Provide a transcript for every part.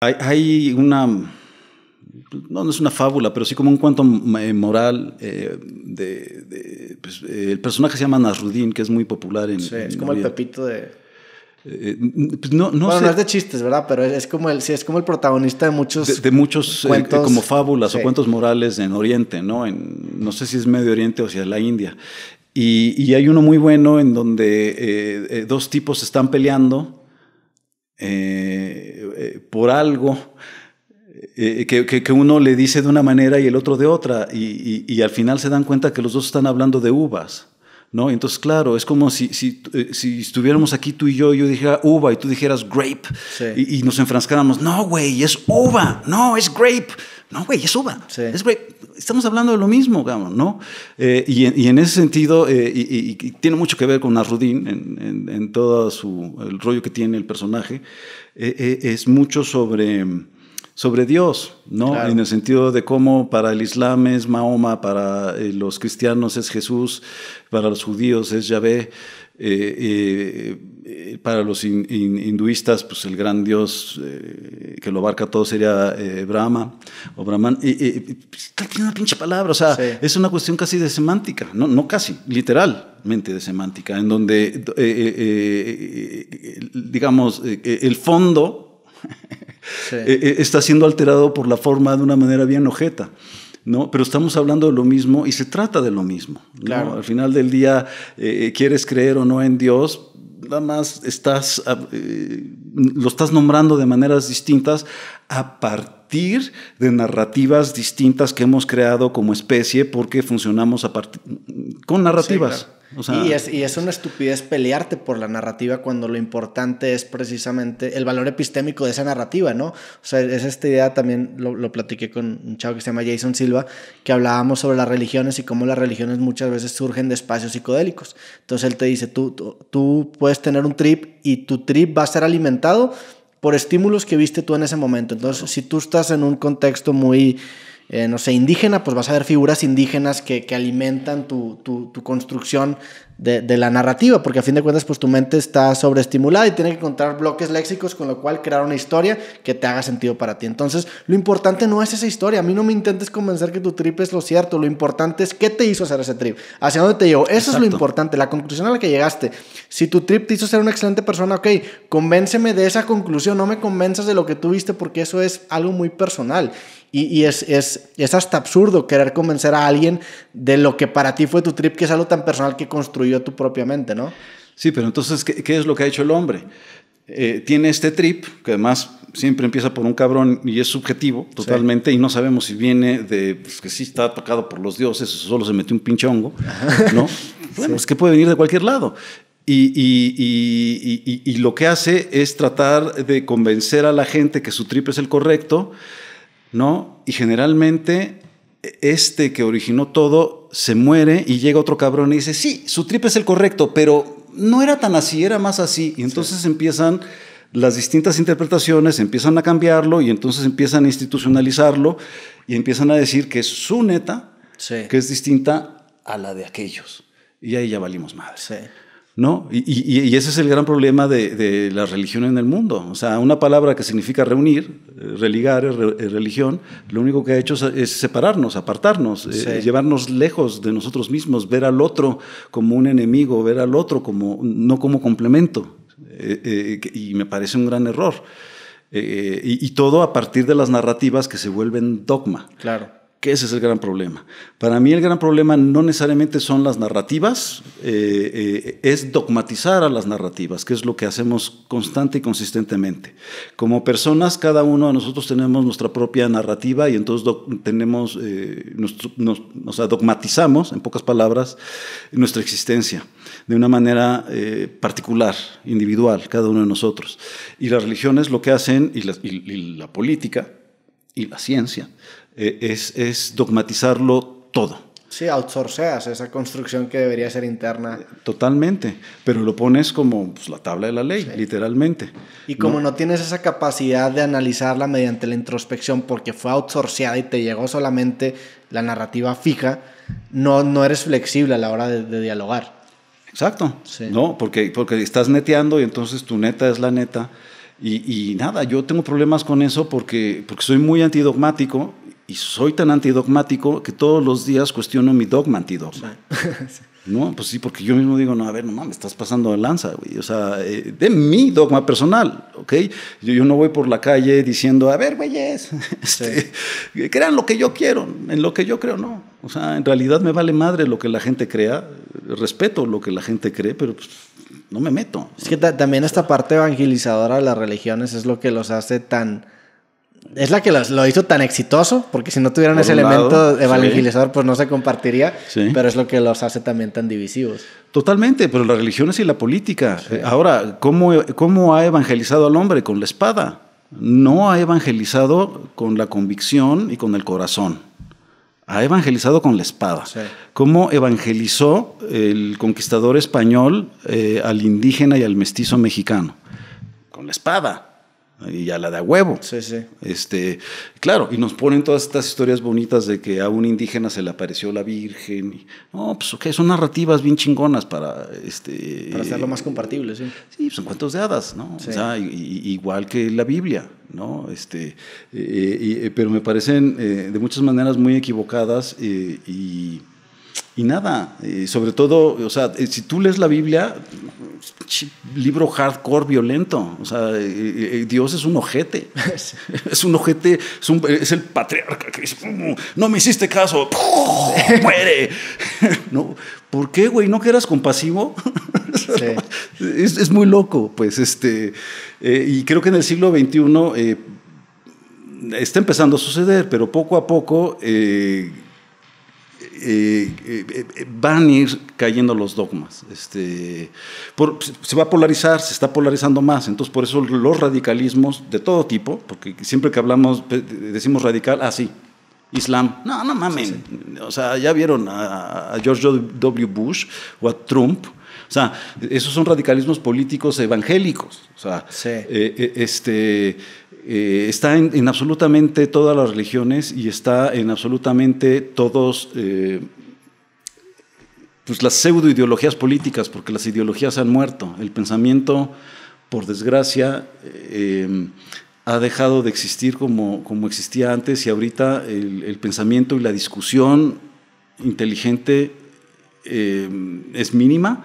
Hay, una, no, no, es una fábula, pero sí como un cuento eh, moral eh, de, pues, eh, el personaje se llama Nasruddin que es muy popular en... Sí, es como el Pepito de... Pues, no, no, sé. no es de chistes, ¿verdad? Pero es como el, si es como el protagonista de muchos. De, muchos, cuentos, como fábulas o cuentos morales en Oriente, ¿no? En, no sé si es Medio Oriente o si es la India. Y, hay uno muy bueno en donde dos tipos están peleando. Eh, eh, por algo eh, eh, que, uno le dice de una manera y el otro de otra, y al final se dan cuenta que los dos están hablando de uvas. Entonces, claro, es como si, eh, si, estuviéramos aquí tú y yo, yo dijera uva y tú dijeras grape y, nos enfrascáramos, no, güey, es uva, no, es grape, no, güey, es uva, es grape. Estamos hablando de lo mismo, digamos, ¿no? Eh, y, en, ese sentido, eh, y, tiene mucho que ver con Arrudín en, en, todo su, el rollo que tiene el personaje, es mucho sobre sobre Dios, ¿no? En el sentido de cómo para el Islam es Mahoma, para eh, los cristianos es Jesús, para los judíos es Yahvé. Eh, eh, para los hinduistas, pues el gran dios que lo abarca todo sería Brahma o Brahman. Pues, tiene una pinche palabra, o sea, es una cuestión casi de semántica, no, no casi, literalmente de semántica, en donde, digamos, el fondo Eh, eh, está siendo alterado por la forma de una manera bien ojeta. ¿no? Pero estamos hablando de lo mismo y se trata de lo mismo. Al final del día, eh, quieres creer o no en Dios, nada más estás, ah, lo estás nombrando de maneras distintas a partir de narrativas distintas que hemos creado como especie porque funcionamos con narrativas y, es, y es una estupidez pelearte por la narrativa cuando lo importante es precisamente el valor epistémico de esa narrativa, ¿no? O sea, es esta idea también, lo, platiqué con un chavo que se llama Jason Silva, que hablábamos sobre las religiones y cómo las religiones muchas veces surgen de espacios psicodélicos. Entonces él te dice, tú, tú puedes tener un trip y tu trip va a ser alimentado por estímulos que viste tú en ese momento. Entonces, si tú estás en un contexto muy eh, no sé, indígena, pues vas a ver figuras indígenas que, que alimentan tu, tu, tu, construcción de, la narrativa, porque a fin de cuentas pues tu mente está sobreestimulada y tiene que encontrar bloques léxicos con lo cual crear una historia que te haga sentido para ti. Entonces, lo importante no es esa historia, a mí no me intentes convencer que tu trip es lo cierto, lo importante es qué te hizo hacer ese trip, hacia dónde te llevó, eso es lo importante, la conclusión a la que llegaste. Si tu trip te hizo ser una excelente persona, ok, convénceme de esa conclusión, no me convenzas de lo que tú viste porque eso es algo muy personal. Y, es, es, hasta absurdo querer convencer a alguien de lo que para ti fue tu trip, que es algo tan personal que construyó tú tu ¿no? Sí, pero entonces, ¿qué, es lo que ha hecho el hombre? Eh, tiene este trip, que además siempre empieza por un cabrón y es subjetivo totalmente, y no sabemos si viene de pues, que sí está tocado por los dioses o solo se metió un pinche hongo, ¿no? bueno, que puede venir de cualquier lado. Y, y, lo que hace es tratar de convencer a la gente que su trip es el correcto, ¿no? Y generalmente este que originó todo se muere y llega otro cabrón y dice, sí, su trip es el correcto, pero no era tan así, era más así. Y entonces empiezan las distintas interpretaciones, empiezan a cambiarlo y entonces empiezan a institucionalizarlo y empiezan a decir que es su neta, que es distinta a la de aquellos. Y ahí ya valimos madre. Sí. ¿no? Y, ese es el gran problema de, la religión en el mundo. O sea, una palabra que significa reunir, eh, religar, eh, eh, religión, lo único que ha hecho es separarnos, apartarnos, llevarnos lejos de nosotros mismos, ver al otro como un enemigo, ver al otro como no como complemento. y me parece un gran error. Y, y todo a partir de las narrativas que se vuelven dogma. Claro ese es el gran problema. Para mí el gran problema no necesariamente son las narrativas, eh, eh, es dogmatizar a las narrativas, que es lo que hacemos constante y consistentemente. Como personas, cada uno de nosotros tenemos nuestra propia narrativa y entonces tenemos, eh, nos, dogmatizamos, en pocas palabras, nuestra existencia de una manera particular, individual, cada uno de nosotros. Y las religiones lo que hacen, y la, y la política, y la ciencia, eh, es, es dogmatizarlo todo. Sí, outsourceas esa construcción que debería ser interna. Eh, totalmente, pero lo pones como pues, la tabla de la ley, literalmente. Y como ¿no? tienes esa capacidad de analizarla mediante la introspección porque fue outsourceada y te llegó solamente la narrativa fija, no, no eres flexible a la hora de, dialogar. Exacto, ¿no? Porque, porque estás neteando y entonces tu neta es la neta. Y, nada, yo tengo problemas con eso porque, porque soy muy antidogmático y soy tan antidogmático que todos los días cuestiono mi dogma antidogma. No, pues sí, porque yo mismo digo, no, a ver, no mames, estás pasando de lanza, güey. O sea, eh, de mi dogma personal, ¿ok? Yo, no voy por la calle diciendo, a ver, güeyes, este, crean lo que yo quiero, en lo que yo creo, no. O sea, en realidad me vale madre lo que la gente crea, respeto lo que la gente cree, pero pues, no me meto. Es que también esta parte evangelizadora de las religiones es lo que los hace tan es la que lo hizo tan exitoso, porque si no tuvieran ese elemento evangelizador, pues no se compartiría, pero es lo que los hace también tan divisivos. Totalmente, pero las religiones y la política. Eh, ahora, ¿cómo, ha evangelizado al hombre? Con la espada. No ha evangelizado con la convicción y con el corazón. Ha evangelizado con la espada. ¿Cómo evangelizó el conquistador español eh, al indígena y al mestizo mexicano? Con la espada y ya la da huevo. Sí, sí. Este, claro, y nos ponen todas estas historias bonitas de que a un indígena se le apareció la Virgen. no, pues ok, son narrativas bien chingonas para este. Para hacerlo más compartible, sí. Sí, son pues, cuentos de hadas, ¿no? O sea, igual que la Biblia, ¿no? Este, eh, eh, eh, pero me parecen de muchas maneras muy equivocadas y y nada, eh, sobre todo, o sea, eh, si tú lees la Biblia, libro hardcore violento, o sea, eh, eh, Dios es un ojete, es un ojete, es, el patriarca que dice, mm, no me hiciste caso, muere. no, ¿Por qué, güey? ¿No que compasivo? es, es, muy loco, pues, este, y creo que en el siglo XXI está empezando a suceder, pero poco a poco eh, eh, van a ir cayendo los dogmas. Este, se va a polarizar, se está polarizando más. Entonces, por eso los radicalismos de todo tipo, porque siempre que hablamos, decimos radical, así, ah, sí Islam. No, no mamen. O sea, ya vieron a, George W. Bush o a Trump. O sea, esos son radicalismos políticos evangélicos. O sea, eh, este eh, está en, absolutamente todas las religiones y está en absolutamente todos eh, pues las pseudoideologías políticas, porque las ideologías han muerto. El pensamiento, por desgracia, eh, ha dejado de existir como, como existía antes y ahorita el, pensamiento y la discusión inteligente eh, es mínima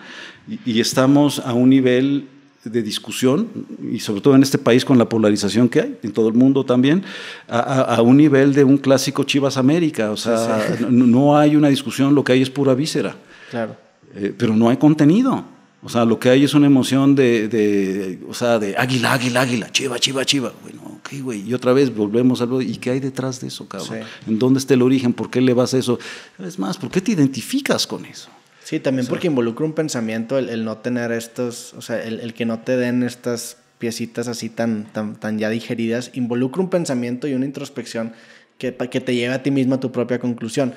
y, y estamos a un nivel de discusión, y sobre todo en este país con la polarización que hay, en todo el mundo también, a, un nivel de un clásico Chivas América. O sea, No, hay una discusión, lo que hay es pura víscera. Claro. Eh, pero no hay contenido. O sea, lo que hay es una emoción de, de o sea, de águila, águila, águila, chiva, chiva, chiva. Bueno, ok, güey. Y otra vez volvemos a lo, ¿y qué hay detrás de eso, cabrón? ¿En dónde está el origen? ¿Por qué le vas a eso? Es más, ¿por qué te identificas con eso? Sí, también porque involucra un pensamiento el, no tener estos, o sea, el, que no te den estas piecitas así tan, tan, tan ya digeridas, involucra un pensamiento y una introspección que, que te lleve a ti mismo a tu propia conclusión.